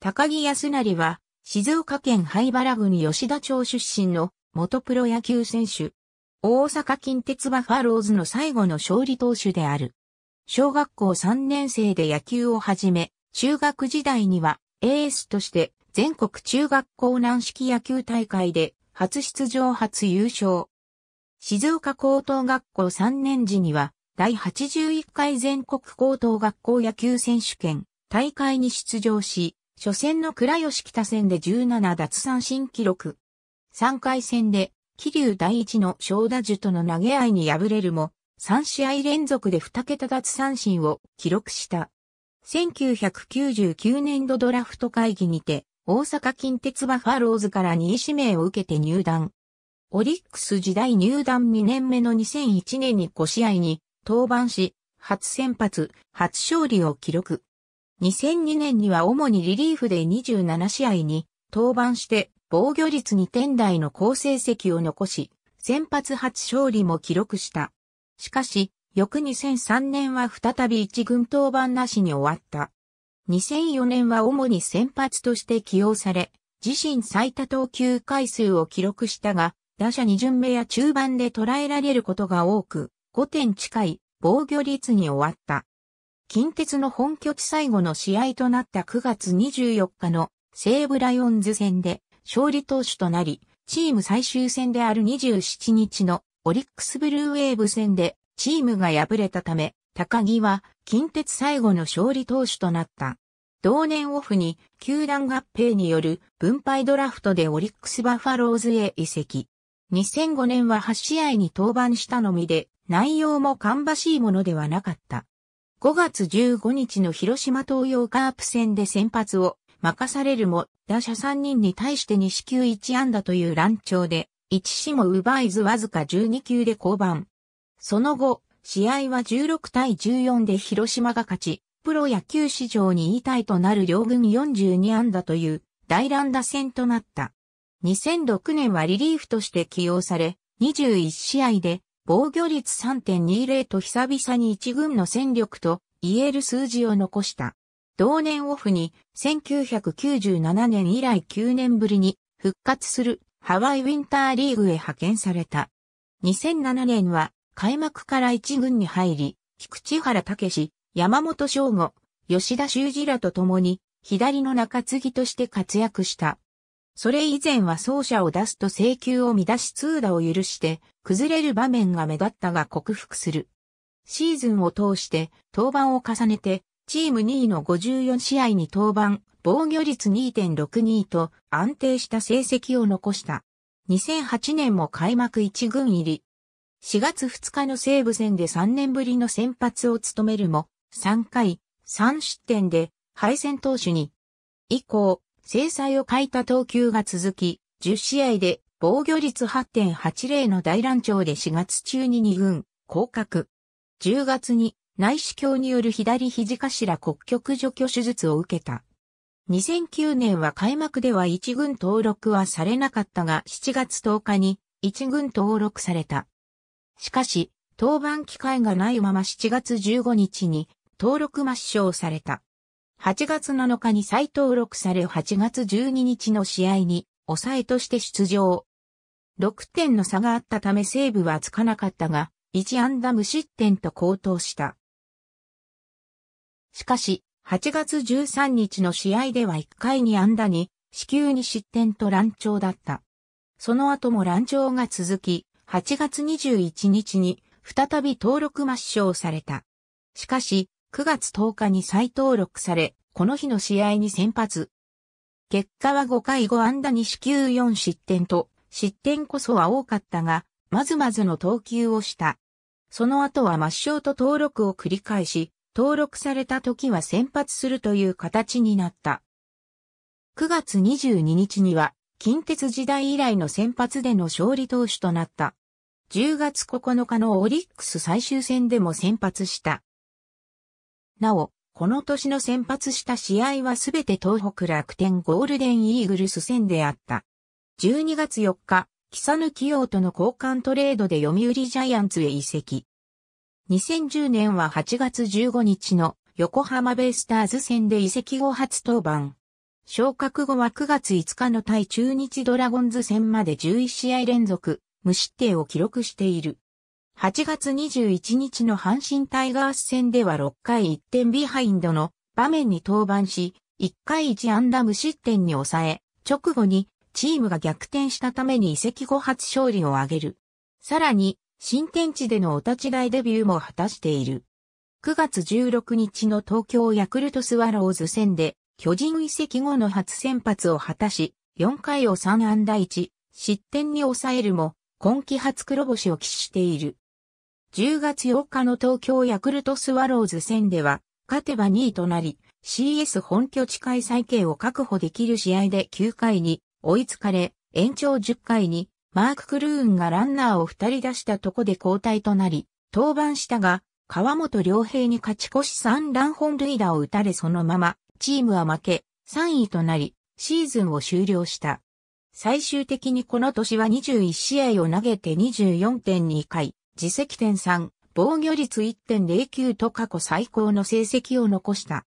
高木康成は、静岡県灰原郡吉田町出身の元プロ野球選手。大阪近鉄バファローズの最後の勝利投手である。小学校3年生で野球を始め、中学時代にはエースとして全国中学校軟式野球大会で初出場初優勝。静岡高等学校3年時には第81回全国高等学校野球選手権大会に出場し、初戦の倉吉北戦で17奪三振記録。3回戦で、桐生第一の小打樹との投げ合いに敗れるも、3試合連続で2桁奪三振を記録した。1999年度ドラフト会議にて、大阪近鉄バファローズから2位指名を受けて入団。オリックス時代入団2年目の2001年に5試合に登板し、初先発、初勝利を記録。2002年には主にリリーフで27試合に登板して防御率2点台の好成績を残し、先発初勝利も記録した。しかし、翌2003年は再び一軍登板なしに終わった。2004年は主に先発として起用され、自身最多投球回数を記録したが、打者2巡目や中盤で捉えられることが多く、5点近い防御率に終わった。近鉄の本拠地最後の試合となった9月24日の西武ライオンズ戦で勝利投手となり、チーム最終戦である27日のオリックスブルーウェーブ戦でチームが敗れたため、高木は近鉄最後の勝利投手となった。同年オフに球団合併による分配ドラフトでオリックスバファローズへ移籍。2005年は8試合に登板したのみで、内容も芳しいものではなかった。5月15日の広島東洋カープ戦で先発を任されるも、打者3人に対して西球1安打という乱調で、1死も奪えずわずか12球で降板。その後、試合は16対14で広島が勝ち、プロ野球史上に位体となる両軍42安打という大乱打戦となった。2006年はリリーフとして起用され、21試合で防御率3.20と久々に一軍の戦力と言える数字を残した。同年オフに1997年以来9年ぶりに復活するハワイウィンターリーグへ派遣された。2007年は開幕から一軍に入り、菊池原武山本翔吾、吉田修二らと共に左の中継ぎとして活躍した。それ以前は走者を出すと請求を乱し通打を許して崩れる場面が目立ったが克服する。シーズンを通して登板を重ねて、チーム2位の54試合に登板、防御率2.62と安定した成績を残した。2008年も開幕1軍入り。4月2日の西武戦で3年ぶりの先発を務めるも、3回、3失点で敗戦投手に。以降、制裁を欠いた投球が続き、10試合で防御率8.80の大乱調で4月中に2軍、降格。10月に内視鏡による左肘頭骨局除去手術を受けた。2009年は開幕では1軍登録はされなかったが7月10日に1軍登録された。しかし、登板機会がないまま7月15日に登録抹消された。8月7日に再登録され8月12日の試合に抑えとして出場。6点の差があったため西ブはつかなかったが、1安打無失点と高騰した。しかし、8月13日の試合では1回に安打に、死球に失点と乱調だった。その後も乱調が続き、8月21日に再び登録抹消された。しかし、9月10日に再登録され、この日の試合に先発。結果は5回5安打に死球4失点と、失点こそは多かったが、まずまずの投球をした。その後は抹消と登録を繰り返し、登録された時は先発するという形になった。9月22日には、近鉄時代以来の先発での勝利投手となった。10月9日のオリックス最終戦でも先発した。なお、この年の先発した試合はすべて東北楽天ゴールデンイーグルス戦であった。12月4日、キサヌキヨウとの交換トレードで読売ジャイアンツへ移籍。2010年は8月15日の横浜ベイスターズ戦で移籍後初登板。昇格後は9月5日の対中日ドラゴンズ戦まで11試合連続、無失点を記録している。8月21日の阪神タイガース戦では6回1点ビハインドの場面に登板し、1回1安打無失点に抑え、直後にチームが逆転したために移籍後初勝利を挙げる。さらに、新天地でのお立ち台デビューも果たしている。9月16日の東京ヤクルトスワローズ戦で、巨人移籍後の初先発を果たし、4回を3安打1、失点に抑えるも、今季初黒星を喫している。10月8日の東京ヤクルトスワローズ戦では、勝てば2位となり、CS 本拠地開催権を確保できる試合で9回に追いつかれ、延長10回にマーク・クルーンがランナーを2人出したとこで交代となり、登板したが、川本良平に勝ち越し3ラン本塁打を打たれそのまま、チームは負け、3位となり、シーズンを終了した。最終的にこの年は21試合を投げて24.2回、自責点3、防御率1.09と過去最高の成績を残した。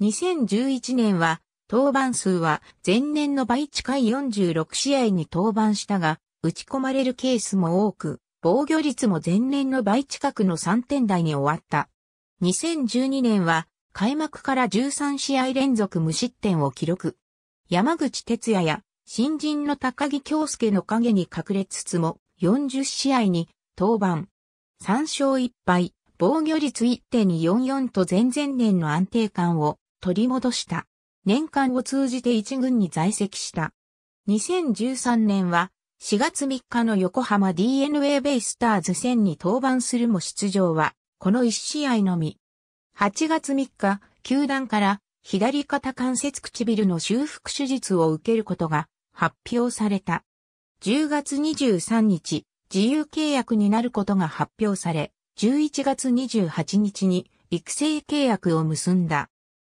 2011年は登板数は前年の倍近い46試合に登板したが、打ち込まれるケースも多く、防御率も前年の倍近くの3点台に終わった。2012年は開幕から13試合連続無失点を記録。山口哲也や新人の高木京介の影に隠れつつも40試合に登板。3勝1敗、防御率1.44と前々年の安定感を取り戻した。年間を通じて一軍に在籍した。2013年は4月3日の横浜 DNA ベイスターズ戦に登板するも出場はこの1試合のみ。8月3日、球団から左肩関節唇の修復手術を受けることが発表された。10月23日、自由契約になることが発表され、11月28日に育成契約を結んだ。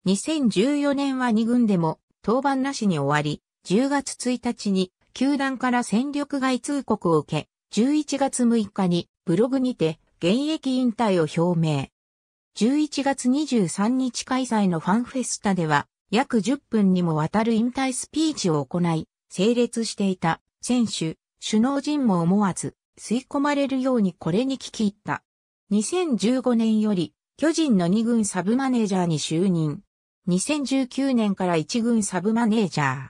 2014年は2軍でも登板なしに終わり、10月1日に球団から戦力外通告を受け、11月6日にブログにて現役引退を表明。11月23日開催のファンフェスタでは、約10分にもわたる引退スピーチを行い、整列していた選手、首脳陣も思わず吸い込まれるようにこれに聞き入った。2015年より巨人の2軍サブマネージャーに就任。2019年から一軍サブマネージャー。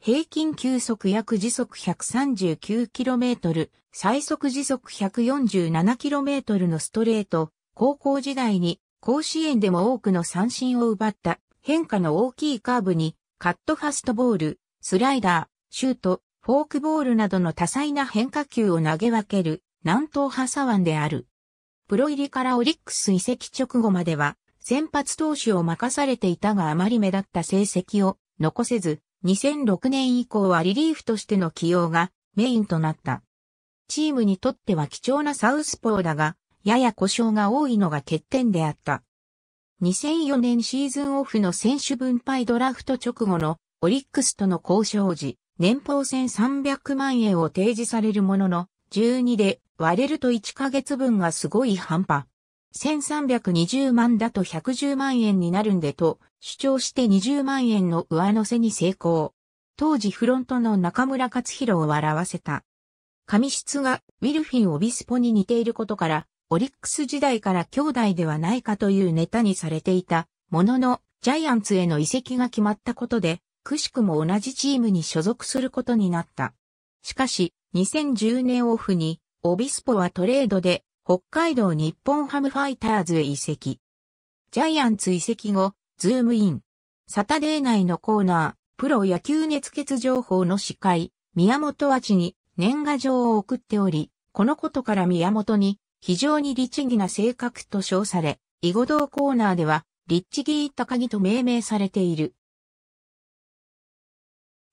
平均球速約時速 139km、最速時速 147km のストレート、高校時代に甲子園でも多くの三振を奪った変化の大きいカーブにカットファストボール、スライダー、シュート、フォークボールなどの多彩な変化球を投げ分ける南東派左腕である。プロ入りからオリックス移籍直後までは先発投手を任されていたがあまり目立った成績を残せず、2006年以降はリリーフとしての起用がメインとなった。チームにとっては貴重なサウスポーだが、やや故障が多いのが欠点であった。2004年シーズンオフの選手分配ドラフト直後のオリックスとの交渉時、年俸1300万円を提示されるものの、12で割れると1ヶ月分がすごい半端。1320万だと110万円になるんでと主張して20万円の上乗せに成功。当時フロントの中村克弘を笑わせた。髪質がウィルフィン・オビスポに似ていることから、オリックス時代から兄弟ではないかというネタにされていた、ものの、ジャイアンツへの移籍が決まったことで、くしくも同じチームに所属することになった。しかし、2010年オフに、オビスポはトレードで北海道日本ハムファイターズへ移籍。ジャイアンツ移籍後、ズームイン。サタデー内のコーナー、プロ野球熱血情報の司会、宮本アチに年賀状を送っており、このことから宮本に非常に律儀な性格と称され、囲碁道コーナーでは、ッチギー高木と命名されている。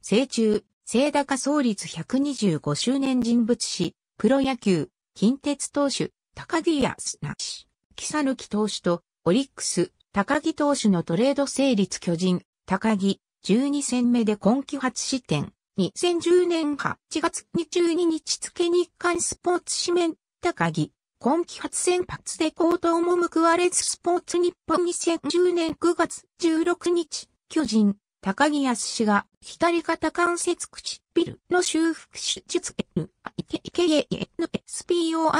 成中、聖高創立125周年人物誌、プロ野球、近鉄投手、高木康なし、草抜投手と、オリックス、高木投手のトレード成立巨人、高木、12戦目で今季初失点。2010年8月22日付日刊スポーツ紙面、高木、今季初先発で高等も報われずスポーツ日本2010年9月16日、巨人、高木康氏が左肩関節唇の修復手術 NIKKANSPORTS c o m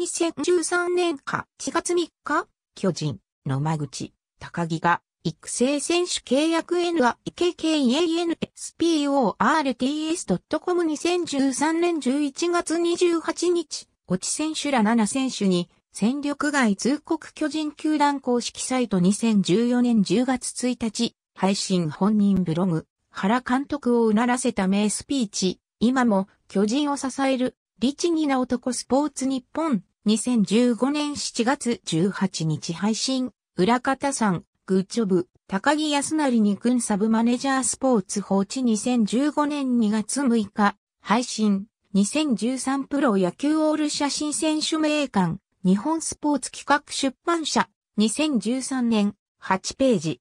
2013年か4月3日、巨人、の間口、高木が育成選手契約 NIKKANSPORTS.com2013 年11月28日、落ち選手ら7選手に戦力外通告巨人球団公式サイト2014年10月1日、配信本人ブログ、原監督をうならせた名スピーチ、今も巨人を支える、リチギな男スポーツ日本、2015年7月18日配信、裏方さん、グッジョブ、高木康成に軍サブマネジャースポーツ放置2015年2月6日、配信、2013プロ野球オール写真選手名鑑、日本スポーツ企画出版社、2013年、8ページ。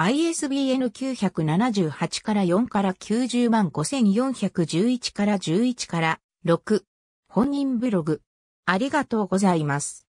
ISBN 978から4から90万5411から11から6。本人ブログ。ありがとうございます。